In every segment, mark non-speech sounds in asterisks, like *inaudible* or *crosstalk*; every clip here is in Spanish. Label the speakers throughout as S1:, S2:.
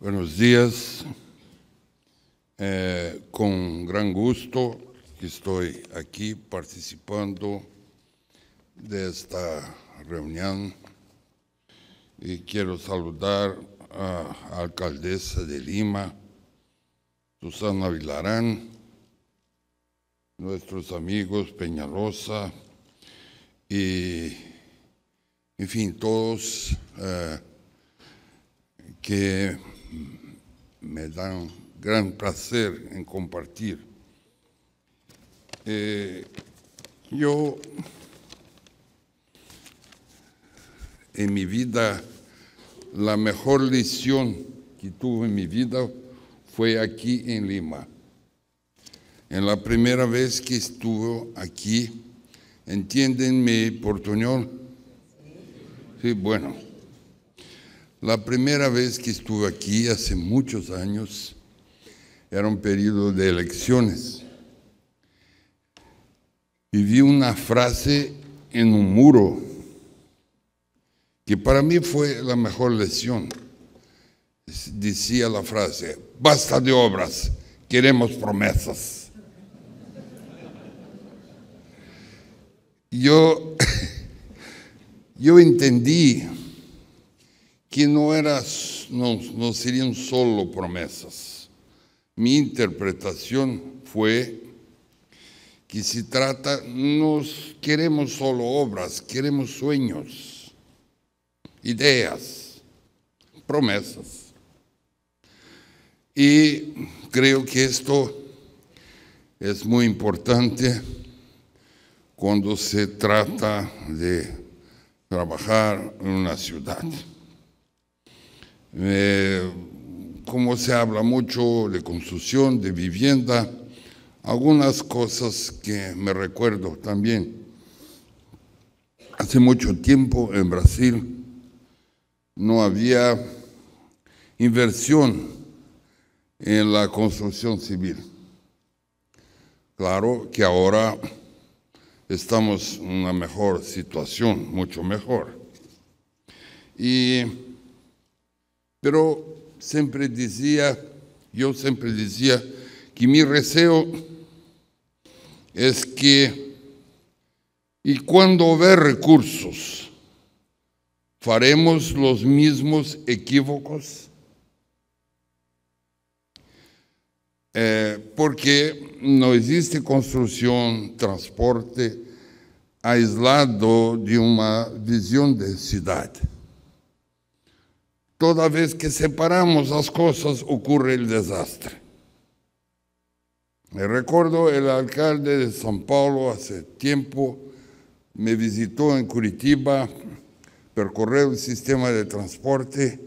S1: Buenos días. Eh, con gran gusto estoy aquí participando de esta reunión y quiero saludar a la alcaldesa de Lima, Susana Vilarán, nuestros amigos Peñalosa y, en fin, todos eh, que me da un gran placer en compartir. Eh, yo en mi vida, la mejor lección que tuve en mi vida fue aquí en Lima. En la primera vez que estuve aquí, mi portuñol. Sí, bueno la primera vez que estuve aquí, hace muchos años, era un periodo de elecciones. Y vi una frase en un muro que para mí fue la mejor lección. Decía la frase, basta de obras, queremos promesas. Yo, *laughs* yo entendí que no serían solo promesas. Mi interpretación fue que si trata, no queremos solo obras, queremos sueños, ideas, promesas. Y creo que esto es muy importante cuando se trata de trabajar en una ciudad. Eh, como se habla mucho de construcción, de vivienda, algunas cosas que me recuerdo también. Hace mucho tiempo en Brasil no había inversión en la construcción civil. Claro que ahora estamos en una mejor situación, mucho mejor. Y Pero sempre dizia, eu sempre dizia, que meu receio é que, e quando houver recursos, faremos os mesmos equívocos? Eh, porque não existe construção, transporte aislado de uma visão de cidade. Toda vez que separamos las cosas ocurre el desastre. Me recuerdo el alcalde de San Paulo hace tiempo me visitó en Curitiba, percorrió el sistema de transporte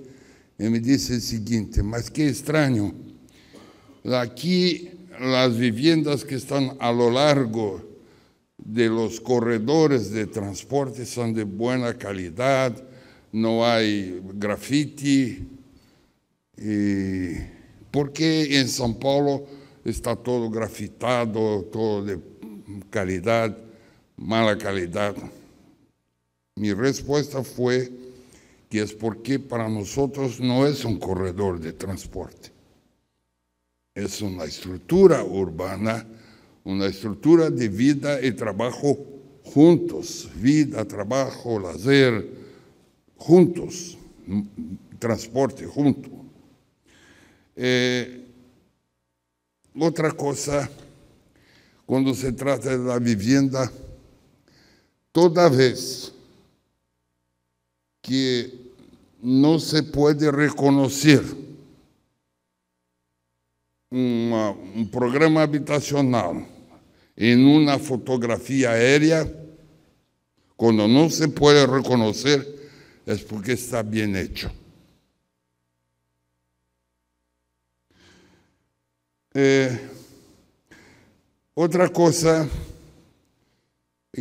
S1: y me dice el siguiente, mas qué extraño, aquí las viviendas que están a lo largo de los corredores de transporte son de buena calidad, no hay graffiti, ¿Por qué en São Paulo está todo grafitado, todo de calidad, mala calidad. Mi respuesta fue que es porque para nosotros no es un corredor de transporte, es una estructura urbana, una estructura de vida y trabajo juntos, vida, trabajo, lazer, juntos, transporte junto. Eh, outra coisa, quando se trata da vivienda, toda vez que não se pode reconhecer um programa habitacional em uma fotografia aérea, quando não se pode reconhecer, es porque está bien hecho. Eh, otra cosa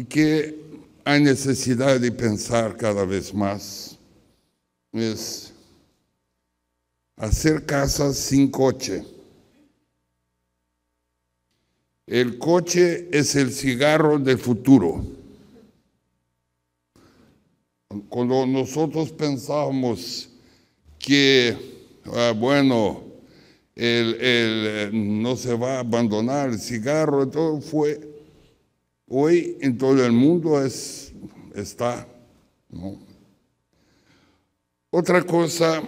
S1: que hay necesidad de pensar cada vez más es hacer casas sin coche. El coche es el cigarro del futuro. Cuando nosotros pensábamos que, ah, bueno, eh, no se va a abandonar el cigarro, todo fue, hoy en todo el mundo es, está. Otra cosa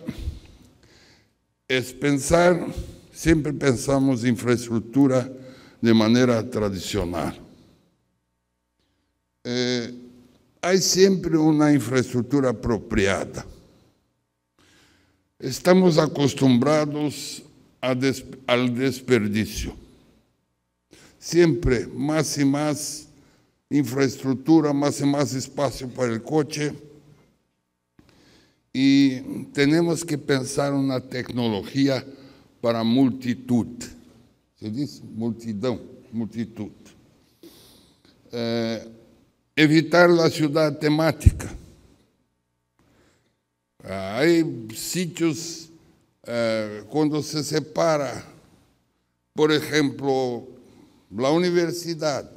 S1: es pensar, siempre pensamos infraestructura de manera tradicional. Há sempre uma infraestrutura apropriada. Estamos acostumados ao desperdício. Sempre mais e mais infraestrutura, mais e mais espaço para o coche. E temos que pensar numa tecnologia para multidão, ¿Se dice? Multidão, multitud. Eh, evitar a cidade temática. Ah, há sítios ah, quando se separa, por exemplo, a universidade,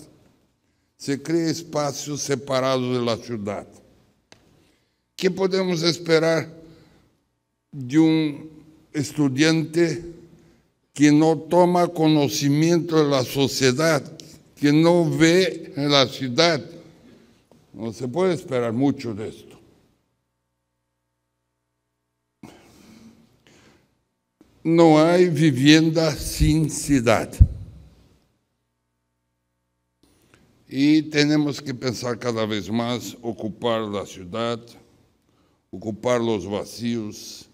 S1: se cria espaços separados da cidade. Que podemos esperar de um estudante que não toma conhecimento da sociedade, que não vê a cidade No se puede esperar mucho de esto. No hay vivienda sin ciudad. Y tenemos que pensar cada vez más ocupar la ciudad, ocupar los vacíos,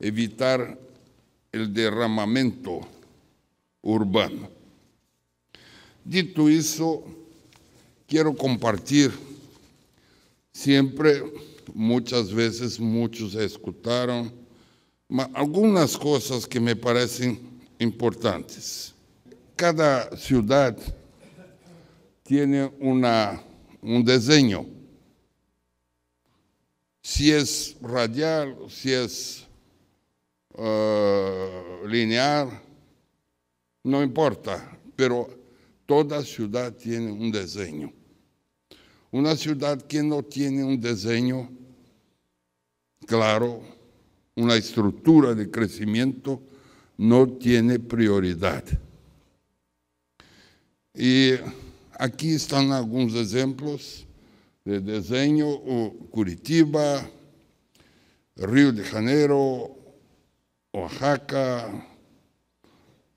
S1: evitar el derramamiento urbano. Dito eso, quiero compartir... Siempre, muchas veces, muchos escucharon algunas cosas que me parecen importantes. Cada ciudad tiene un diseño. Si es radial, si es eh, lineal, no importa, pero toda ciudad tiene un diseño. Una ciudad que no tiene un diseño claro, una estructura de crecimiento, no tiene prioridad. Y aqui estão alguns exemplos de desenho: o Curitiba, Rio de Janeiro, Oaxaca,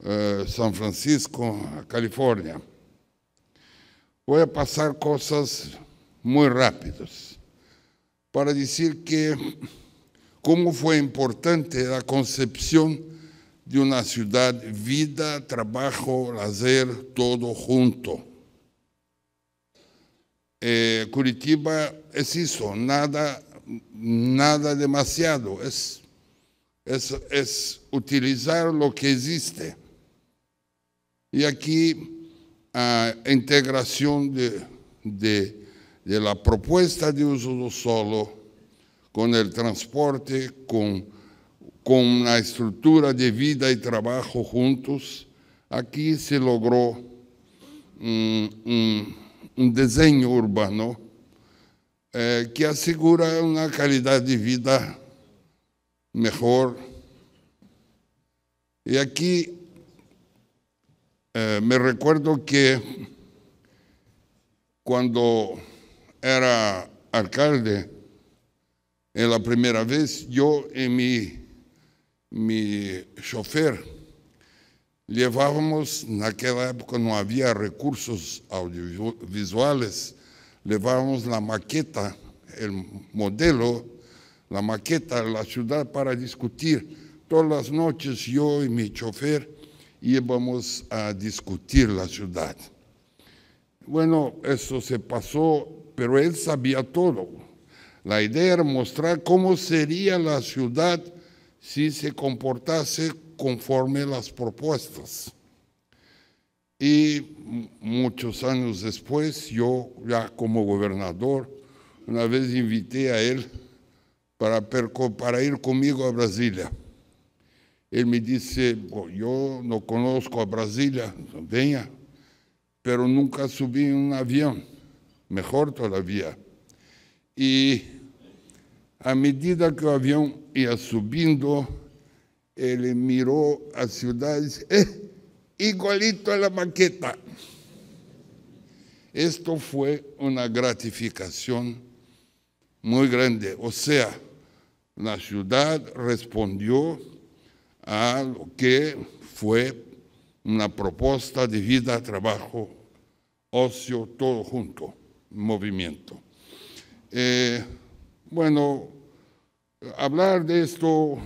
S1: eh, São Francisco, Califórnia. Vou passar coisas muy rápidos para decir que cómo fue importante la concepción de una ciudad, vida, trabajo, lazer, todo junto. Eh, Curitiba es eso, nada, nada demasiado, es, es, utilizar lo que existe. Y aquí, la ah, integración de de la proposta de uso do solo com o transporte, com com uma estrutura de vida e trabalho juntos, aqui se logrou um, mm, mm, um, um desenho urbano eh, que assegura uma qualidade de vida melhor. E aqui eh, me recuerdo que quando era alcalde, en la primera vez, yo y mi, mi chofer llevábamos, en aquella época no había recursos audiovisuales, llevábamos la maqueta, el modelo, la maqueta de la ciudad para discutir. Todas las noches yo y mi chofer íbamos a discutir la ciudad. Bueno, eso se pasó pero él sabía todo. La idea era mostrar cómo sería la ciudad si se comportase conforme las propuestas. Y muchos años después, yo ya como gobernador, una vez invité a él para, para ir conmigo a Brasilia. Él me dice, oh, yo no conozco a Brasilia, venha, pero nunca subí en un avión. mejor todavía. Y a medida que el avión iba subiendo, él miró a ciudad e igualito a la maqueta. Esto fue una gratificación muy grande. O sea, la ciudad respondió a lo que fue una propuesta de vida, trabajo, ocio, todo junto movimiento. Eh, bueno, hablar de esto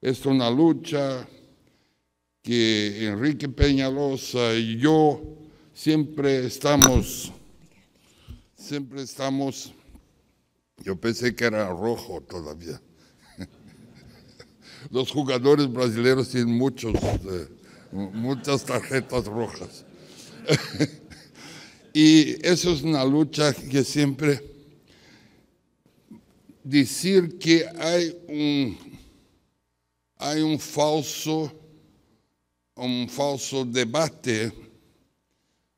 S1: es una lucha que Enrique Peñalosa y yo siempre estamos, siempre estamos, yo pensé que era rojo todavía. *laughs* Los jugadores brasileños tienen muchos, eh, muchas tarjetas rojas. *laughs* Y eso es una lucha que siempre decir que hay un, hay un falso, un falso debate,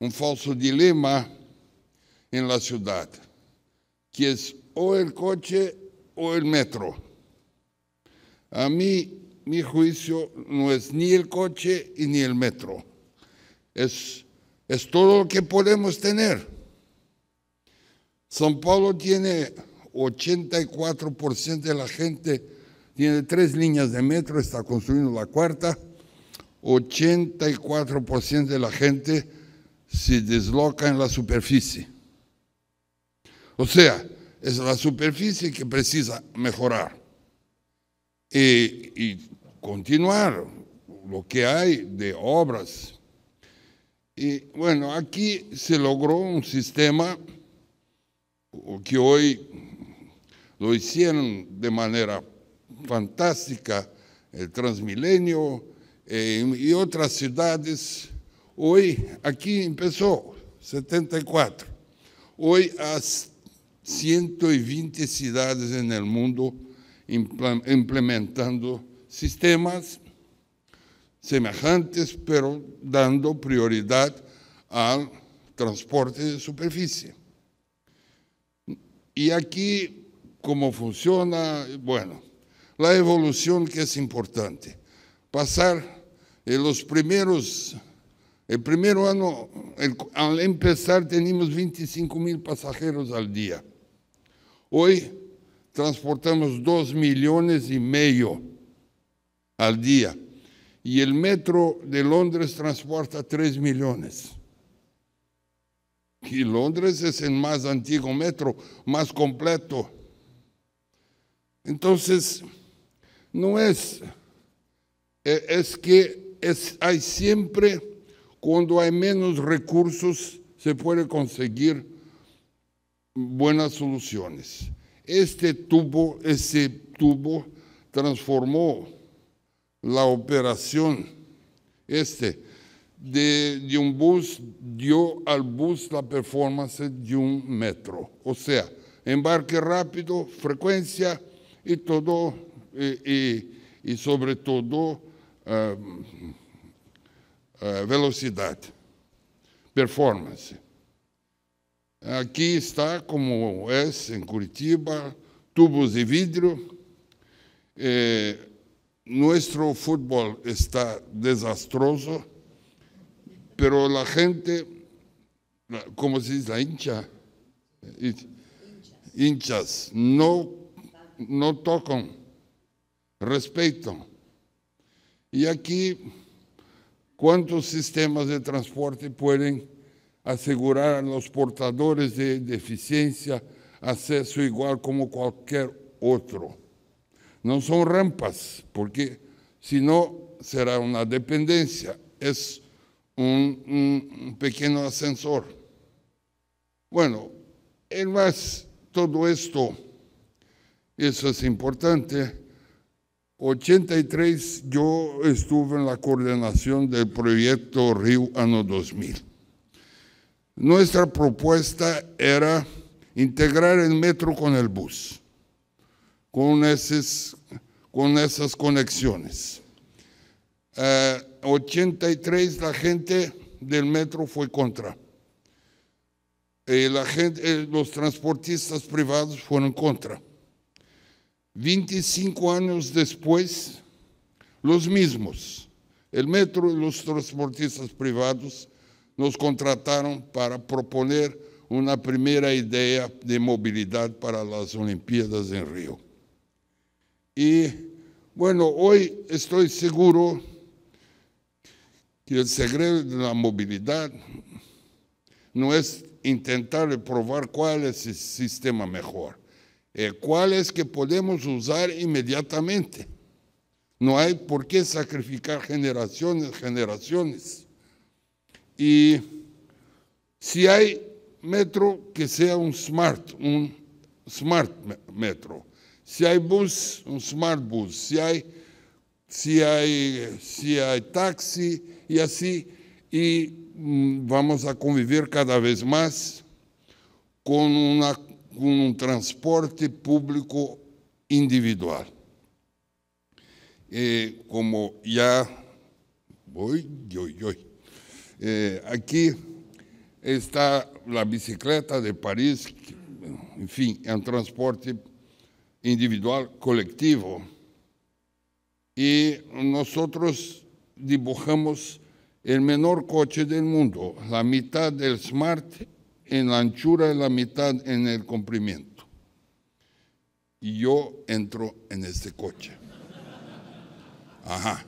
S1: un falso dilema en la ciudad, que es o el coche o el metro. A mí, mi juicio no es ni el coche ni el metro. Es es todo lo que podemos tener. San Pablo tiene 84% de la gente, tiene tres líneas de metro, está construyendo la cuarta. 84% de la gente se desloca en la superficie. O sea, es la superficie que precisa mejorar y, y continuar lo que hay de obras y bueno, aquí se logró un sistema que hoy lo hicieron de manera fantástica, el Transmilenio eh, y otras ciudades. Hoy aquí empezó 74. Hoy hay 120 ciudades en el mundo implementando sistemas semejantes, pero dando prioridad al transporte de superficie. Y aquí, cómo funciona, bueno, la evolución que es importante. Pasar en eh, los primeros, el primer año, el, al empezar teníamos 25 mil pasajeros al día. Hoy transportamos 2 millones y medio al día. y el metro de Londres transporta 3 millones. Y Londres es el más antiguo metro, más completo. Entonces, no es, eh, es que es, hay siempre, cuando hay menos recursos, se puede conseguir buenas soluciones. Este tubo, ese tubo transformó la operación este de, de, un bus dio al bus la performance de un metro. O sea, embarque rápido, frecuencia y todo, y, eh, y, y sobre todo uh, uh, velocidad, performance. Aqui está, como é em Curitiba, tubos de vidro, eh, Nuestro fútbol está desastroso, pero la gente, como se dice? La hincha, eh, hinchas, no, no tocan, respetan. Y aquí, ¿cuántos sistemas de transporte pueden asegurar a los portadores de deficiencia acceso igual como cualquier otro? No son rampas, porque si no será una dependencia, es un, pequeño ascensor. Bueno, en más, todo esto, eso es importante. 83 yo estuve en la coordinación del proyecto Río Ano 2000. Nuestra propuesta era integrar el metro con el bus con esas conexiones. 83 eh, la gente del metro fue contra. Eh, eh, los transportistas privados fueron contra. 25 años después, los mismos, el metro y los transportistas privados nos contrataron para proponer una primera idea de movilidad para las Olimpiadas en Río. Y bueno, hoy estoy seguro que el secreto de la movilidad no es intentar probar cuál es el sistema mejor, cuál es que podemos usar inmediatamente. No hay por qué sacrificar generaciones, generaciones. Y si hay metro, que sea un smart, un smart metro se há bus, um smart bus, se há se há se há táxi e assim e hum, vamos a conviver cada vez mais com, uma, com um transporte público individual. E como já oi, oi, oi. aqui está a bicicleta de Paris, que, enfim, é um transporte público individual colectivo. Y nosotros dibujamos el menor coche del mundo, la mitad del smart en la anchura y la mitad en el comprimiento. Y yo entro en este coche. Ajá.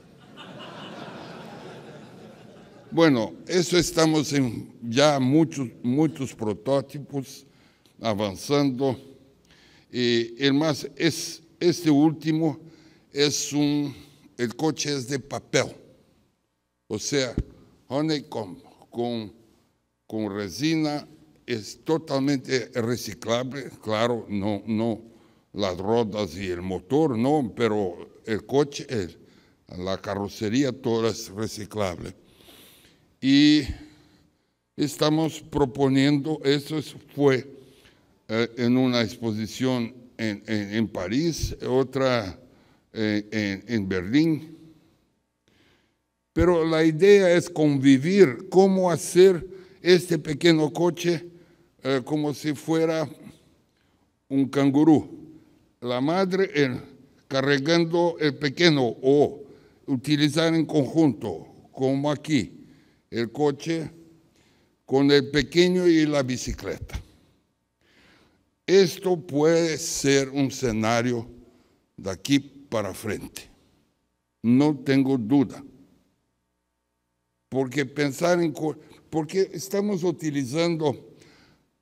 S1: Bueno, eso estamos en ya muchos, muchos prototipos avanzando. Y eh, el más, es, este último es un, el coche es de papel, o sea, honeycomb con, con resina es totalmente reciclable, claro, no, no las rodas y el motor, no, pero el coche, la carrocería, todo es reciclable. Y estamos proponiendo, eso fue eh, en una exposición en, París, otra eh, en, Berlín. Pero la idea es convivir, cómo hacer este pequeño coche eh, como si fuera un cangurú. La madre cargando el pequeño o utilizar en conjunto, como aquí, el coche con el pequeño y la bicicleta. Esto puede ser un escenario de aquí para frente. No tengo duda. Porque pensar en... Porque estamos utilizando...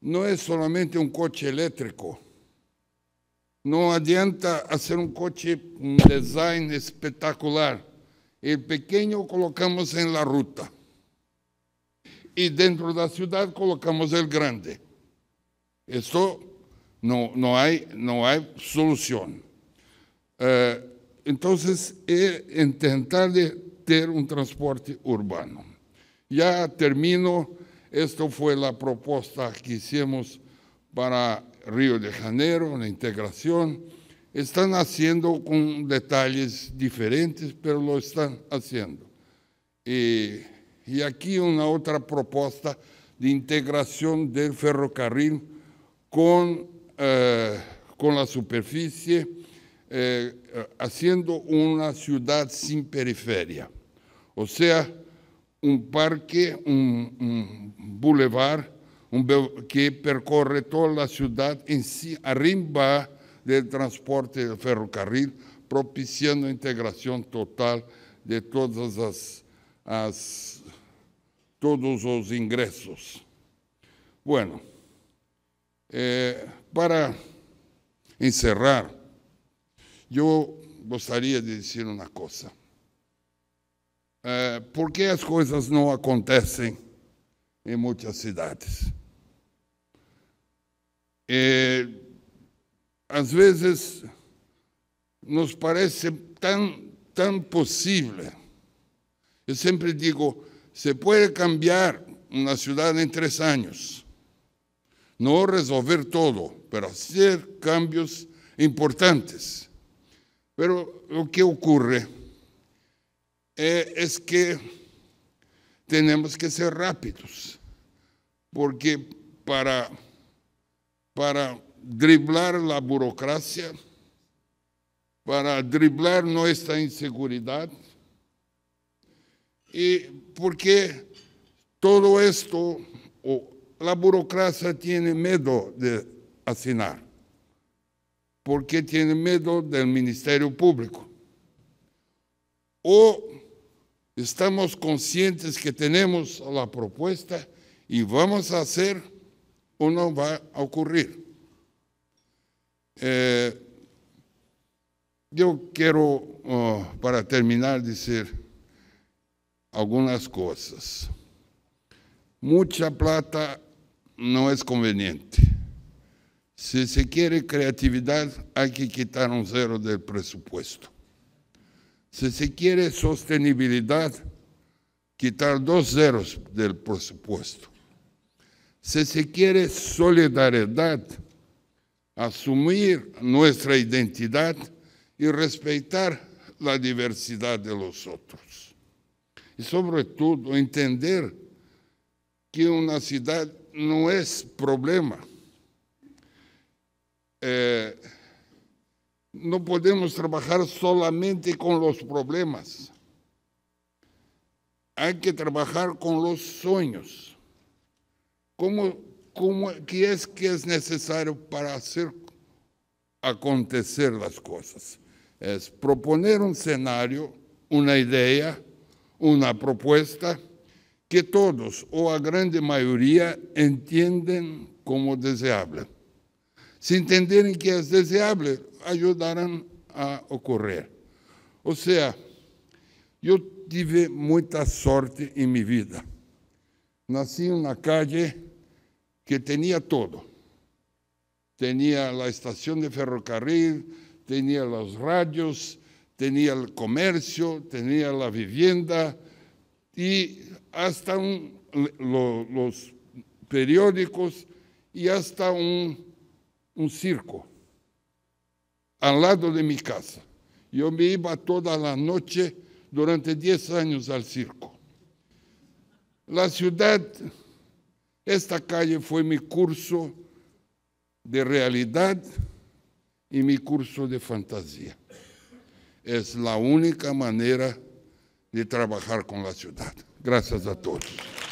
S1: No es solamente un coche eléctrico. No adianta hacer un coche, un design espectacular. El pequeño colocamos en la ruta. Y dentro de la ciudad colocamos el grande. Esto no, hay, no hay solución. Eh, entonces, es eh, intentar de tener un transporte urbano. Ya termino, esto fue la propuesta que hicimos para Río de Janeiro, la integración. Están haciendo con detalles diferentes, pero lo están haciendo. Eh, y aquí una otra propuesta de integración del ferrocarril con eh, con la superficie, eh, eh, haciendo una ciudad sin periferia. O sea, un parque, un, un boulevard que percorre toda la ciudad en sí, arriba del transporte del ferrocarril, propiciando integración total de todas las todos los ingresos. Bueno. É, para encerrar, eu gostaria de dizer uma coisa. É, eh, por que as coisas não acontecem em muitas cidades? É, eh, às vezes nos parece tão, tão possível. Eu sempre digo, se pode cambiar uma cidade em três anos no resolver todo, pero hacer cambios importantes. Pero lo que ocurre é es que tenemos que ser rápidos, porque para, para driblar la burocracia, para driblar nuestra inseguridad, y porque todo esto o la burocracia tiene miedo de asignar, porque tiene miedo del Ministerio Público. O estamos conscientes que tenemos la propuesta y vamos a hacer o no va a ocurrir. Eh, yo quiero, oh, para terminar, decir algunas cosas. Mucha plata no es conveniente. Si se quiere creatividad, hay que quitar un cero del presupuesto. Si se quiere sostenibilidad, quitar dos ceros del presupuesto. Si se quiere solidaridad, asumir nuestra identidad y respetar la diversidad de los otros. Y sobre todo entender que una ciudad no es problema. Eh, no podemos trabajar solamente con los problemas. Hay que trabajar con los sueños. ¿Cómo, cómo, qué es que es necesario para hacer acontecer las cosas? Es proponer un escenario, una idea, una propuesta que todos o a grande mayoría, entienden como deseable. Si entenderem que es deseable, ayudarán a ocurrir. O sea, yo tuve mucha suerte en mi vida. Nací en una calle que tenía todo. Tenía la estación de ferrocarril, tenía los radios, tenía el comercio, tenía la vivienda, y hasta los periódicos y hasta un, un circo al lado de mi casa. Yo me iba toda la noche durante 10 años al circo. La ciudad, esta calle fue mi curso de realidad y mi curso de fantasía. Es la única manera de trabalhar com a cidade. Graças a todos.